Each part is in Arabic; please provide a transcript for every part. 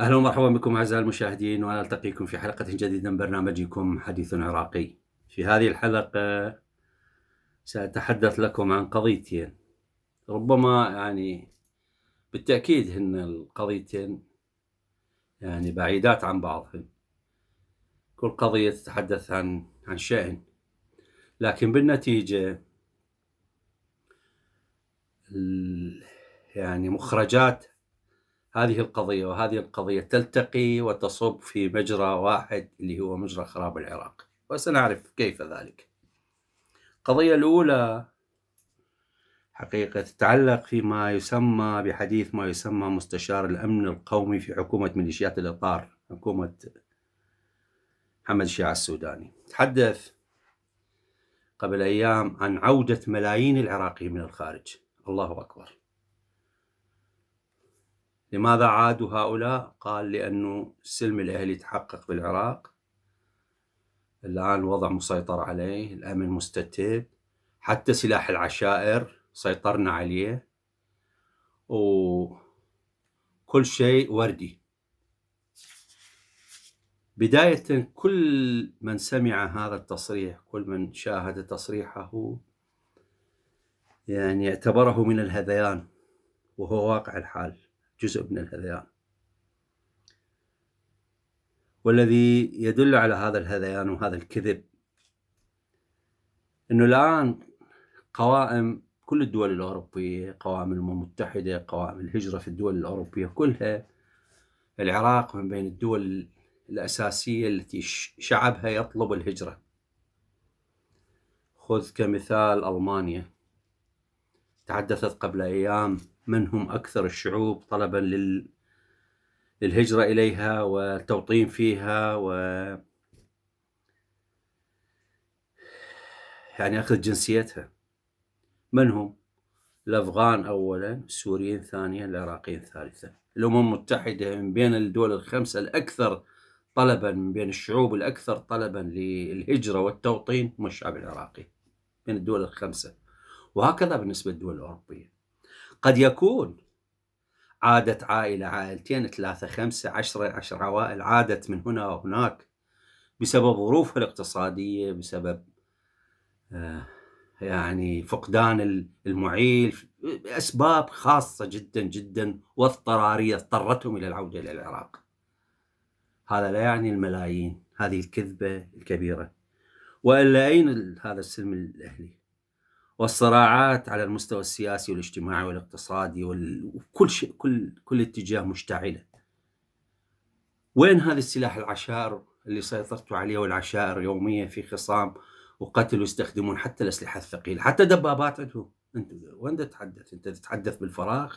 اهلا ومرحبا بكم اعزائي المشاهدين وانا التقيكم في حلقه جديده من برنامجكم حديث عراقي. في هذه الحلقه ساتحدث لكم عن قضيتين ربما يعني بالتأكيد هن القضيتين يعني بعيدات عن بعضهن كل قضية تتحدث عن عن شأن لكن بالنتيجة يعني مخرجات هذه القضية وهذه القضية تلتقي وتصب في مجرى واحد اللي هو مجرى خراب العراق وسنعرف كيف ذلك القضية الأولى حقيقة تتعلق فيما يسمى بحديث ما يسمى مستشار الأمن القومي في حكومة ميليشيات الإطار حكومة محمد الشيعة السوداني تحدث قبل أيام عن عودة ملايين العراقيين من الخارج الله أكبر لماذا عادوا هؤلاء؟ قال لأنه السلم الأهلي تحقق بالعراق الآن وضع مسيطر عليه الأمن مستتب حتى سلاح العشائر سيطرنا عليه وكل شيء وردي بداية كل من سمع هذا التصريح كل من شاهد تصريحه يعني اعتبره من الهذيان وهو واقع الحال جزء من الهذيان والذي يدل على هذا الهذيان وهذا الكذب انه الان قوائم كل الدول الأوروبية قوائم الأمم المتحدة قوائم الهجرة في الدول الأوروبية كلها العراق من بين الدول الأساسية التي شعبها يطلب الهجرة خذ كمثال ألمانيا تحدثت قبل أيام من هم أكثر الشعوب طلبا لل... للهجرة إليها والتوطين فيها و يعني أخذ جنسيتها من هم؟ الأفغان أولا السوريين ثانيا العراقيين ثالثا الأمم المتحدة من بين الدول الخمسة الأكثر طلبا من بين الشعوب الأكثر طلبا للهجرة والتوطين هم الشعب العراقي من الدول الخمسة وهكذا بالنسبة للدول الأوروبية قد يكون عادت عائلة عائلتين ثلاثة خمسة عشرة عشر عوائل عادت من هنا وهناك بسبب ظروفها الاقتصادية بسبب آه يعني فقدان المعيل اسباب خاصه جدا جدا واضطراريه اضطرتهم الى العوده الى العراق. هذا لا يعني الملايين، هذه الكذبه الكبيره. والا اين هذا السلم الاهلي؟ والصراعات على المستوى السياسي والاجتماعي والاقتصادي وكل شيء كل كل اتجاه مشتعله. وين هذا السلاح العشائر اللي سيطرتوا عليه والعشائر يوميا في خصام وقتلوا يستخدمون حتى الاسلحه الثقيله حتى دبابات عندهم انت وين تتحدث؟ انت تتحدث بالفراغ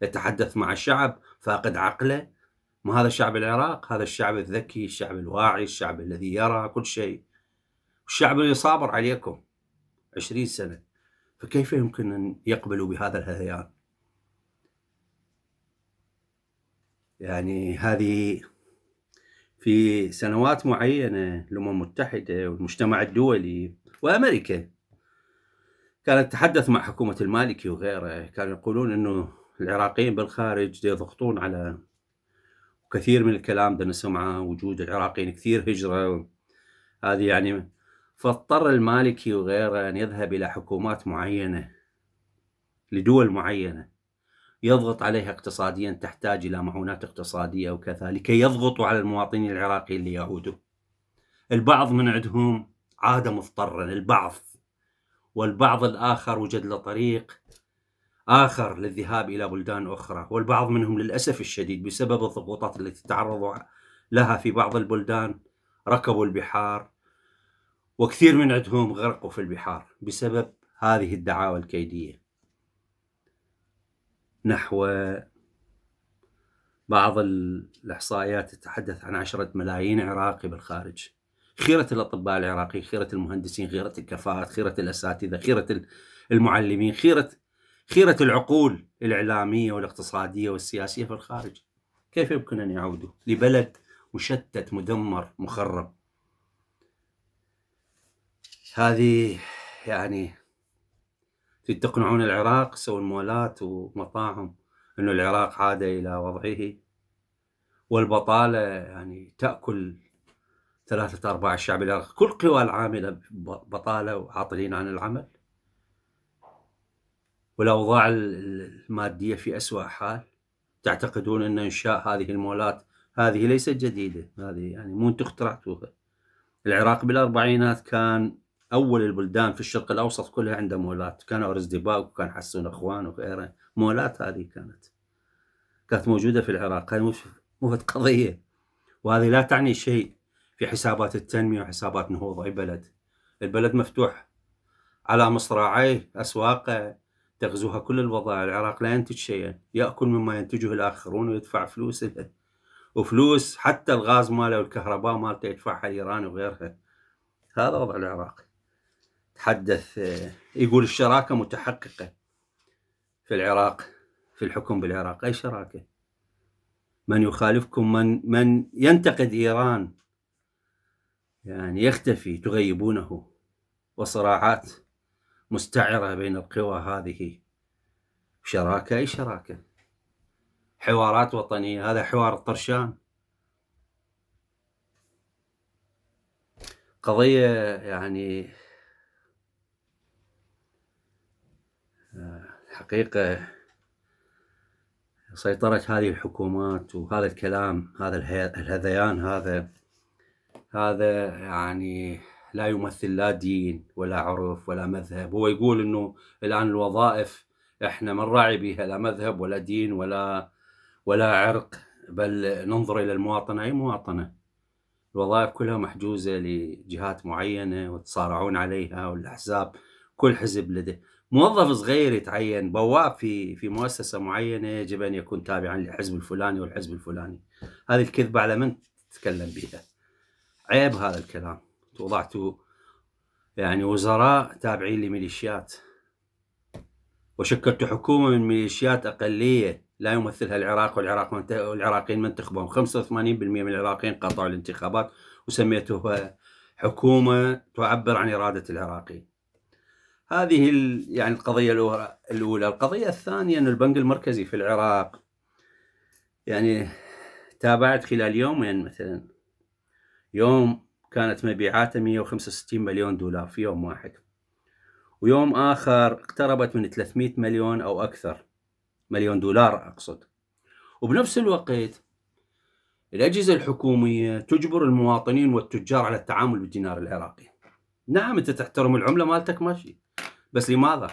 تتحدث مع الشعب فاقد عقله ما هذا الشعب العراق هذا الشعب الذكي الشعب الواعي الشعب الذي يرى كل شيء الشعب اللي صابر عليكم عشرين سنة فكيف يمكن أن يقبلوا بهذا الهذيان يعني هذه في سنوات معينة الأمم المتحدة والمجتمع الدولي وأمريكا كانت تتحدث مع حكومة المالكي وغيره كانوا يقولون أنه العراقيين بالخارج يضغطون على كثير من الكلام ده نسمعه وجود العراقيين كثير هجرة هذه يعني فاضطر المالكي وغيره أن يذهب إلى حكومات معينة لدول معينة يضغط عليها اقتصاديا تحتاج إلى معونات اقتصادية وكذا لكي يضغطوا على المواطنين العراقيين يعودوا. البعض من عندهم عاد مضطرا البعض والبعض الآخر وجد له طريق آخر للذهاب إلى بلدان أخرى والبعض منهم للأسف الشديد بسبب الضغوطات التي تعرضوا لها في بعض البلدان ركبوا البحار وكثير من عندهم غرقوا في البحار بسبب هذه الدعاوى الكيدية نحو بعض الإحصائيات تتحدث عن عشرة ملايين عراقي بالخارج خيرة الأطباء العراقيين خيرة المهندسين خيرة الكفاءات خيرة الأساتذة خيرة المعلمين خيرة خيرة العقول الإعلامية والاقتصادية والسياسية في الخارج كيف يمكن أن يعودوا لبلد مشتت مدمر مخرب هذه يعني تقنعون العراق يسوون مولات ومطاعم انه العراق عاد الى وضعه والبطاله يعني تاكل ثلاثة أرباع الشعب العراقي كل قوى العاملة بطالة وعاطلين عن العمل والأوضاع المادية في أسوأ حال تعتقدون أن إنشاء هذه المولات هذه ليست جديدة هذه يعني مو اخترعتوها العراق بالأربعينات كان اول البلدان في الشرق الاوسط كلها عندها مولات كان ديباغ وكان حسون اخوان وغيره مولات هذه كانت كانت موجوده في العراق هذه مو قضيه وهذه لا تعني شيء في حسابات التنميه وحسابات نهوض اي بلد البلد مفتوح على مصراعيه اسواقه تغزوها كل الوظائف العراق لا ينتج شيئا ياكل مما ينتجه الاخرون ويدفع فلوس له وفلوس حتى الغاز ماله والكهرباء مالته يدفعها ايران وغيرها هذا وضع العراق تحدث آه، يقول الشراكة متحققة في العراق في الحكم بالعراق أي شراكة من يخالفكم من, من ينتقد إيران يعني يختفي تغيبونه وصراعات مستعرة بين القوى هذه شراكة أي شراكة حوارات وطنية هذا حوار الطرشان قضية يعني الحقيقة سيطرة هذه الحكومات وهذا الكلام هذا الهذيان هذا هذا يعني لا يمثل لا دين ولا عرف ولا مذهب هو يقول انه الان الوظائف احنا ما نراعي بها لا مذهب ولا دين ولا ولا عرق بل ننظر الى المواطنه اي مواطنه الوظائف كلها محجوزه لجهات معينه وتصارعون عليها والاحزاب كل حزب لديه موظف صغير يتعين بواب في في مؤسسه معينه يجب ان يكون تابعا للحزب الفلاني والحزب الفلاني هذه الكذبه على من تتكلم بها عيب هذا الكلام وضعتوا يعني وزراء تابعين لميليشيات وشكلت حكومه من ميليشيات اقليه لا يمثلها العراق والعراق منت... والعراقيين من تخبهم 85% من العراقيين قطعوا الانتخابات وسميتوها حكومه تعبر عن اراده العراقيين هذه يعني القضية الأولى القضية الثانية أن البنك المركزي في العراق يعني تابعت خلال يومين مثلا يوم كانت مبيعاته 165 مليون دولار في يوم واحد ويوم آخر اقتربت من 300 مليون أو أكثر مليون دولار أقصد وبنفس الوقت الأجهزة الحكومية تجبر المواطنين والتجار على التعامل بالدينار العراقي نعم أنت تحترم العملة مالتك ماشي بس لماذا؟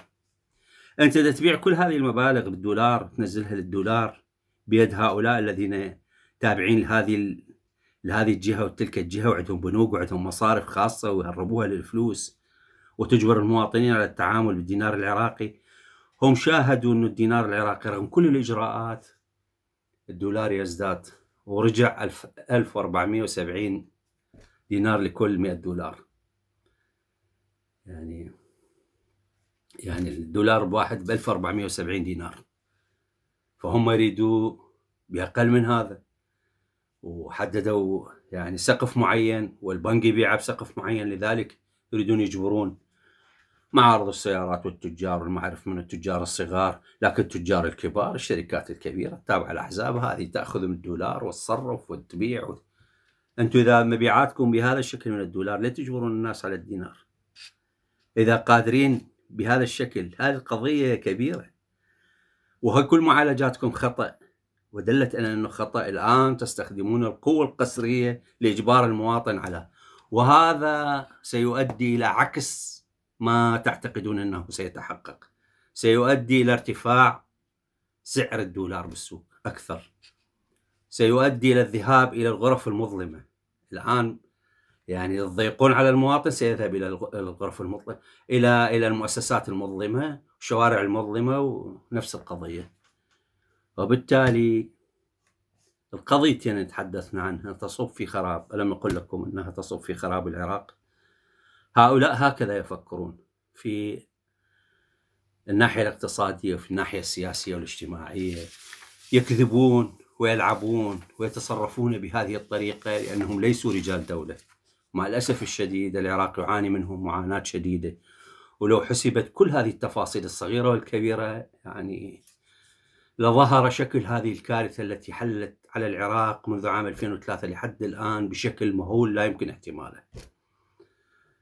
أنت تبيع كل هذه المبالغ بالدولار تنزلها للدولار بيد هؤلاء الذين تابعين لهذه لهذه الجهة وتلك الجهة وعندهم بنوك وعندهم مصارف خاصة ويهربوها للفلوس وتجبر المواطنين على التعامل بالدينار العراقي هم شاهدوا أن الدينار العراقي رغم كل الإجراءات الدولار يزداد ورجع 1470 دينار لكل 100 دولار يعني يعني الدولار بواحد ب 1470 دينار فهم يريدوا باقل من هذا وحددوا يعني سقف معين والبنك يبيعه بسقف معين لذلك يريدون يجبرون معارض السيارات والتجار وما اعرف من التجار الصغار لكن التجار الكبار الشركات الكبيره التابعه الاحزاب هذه تاخذ من الدولار وتصرف وتبيع و... انتم اذا مبيعاتكم بهذا الشكل من الدولار لا تجبرون الناس على الدينار اذا قادرين بهذا الشكل هذه قضية كبيرة وهل كل معالجاتكم خطأ ودلت على أنه خطأ الآن تستخدمون القوة القسرية لإجبار المواطن على وهذا سيؤدي إلى عكس ما تعتقدون أنه سيتحقق سيؤدي إلى ارتفاع سعر الدولار بالسوق أكثر سيؤدي إلى الذهاب إلى الغرف المظلمة الآن يعني يضيقون على المواطن سيذهب الى الغرف المظلمه الى الى المؤسسات المظلمه الشوارع المظلمه ونفس القضيه وبالتالي القضيتين اللي تحدثنا عنها تصب في خراب ألم أقل لكم أنها تصب في خراب العراق هؤلاء هكذا يفكرون في الناحية الاقتصادية وفي الناحية السياسية والاجتماعية يكذبون ويلعبون ويتصرفون بهذه الطريقة لأنهم ليسوا رجال دولة مع الأسف الشديد العراق يعاني منهم معاناة شديدة ولو حسبت كل هذه التفاصيل الصغيرة والكبيرة يعني لظهر شكل هذه الكارثة التي حلت على العراق منذ عام 2003 لحد الآن بشكل مهول لا يمكن احتماله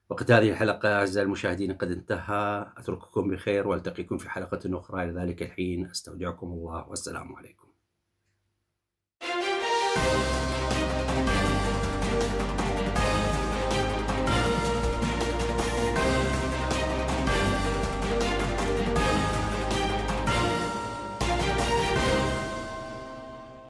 وقت هذه الحلقة أعزائي المشاهدين قد انتهى أترككم بخير وألتقيكم في حلقة أخرى إلى ذلك الحين أستودعكم الله والسلام عليكم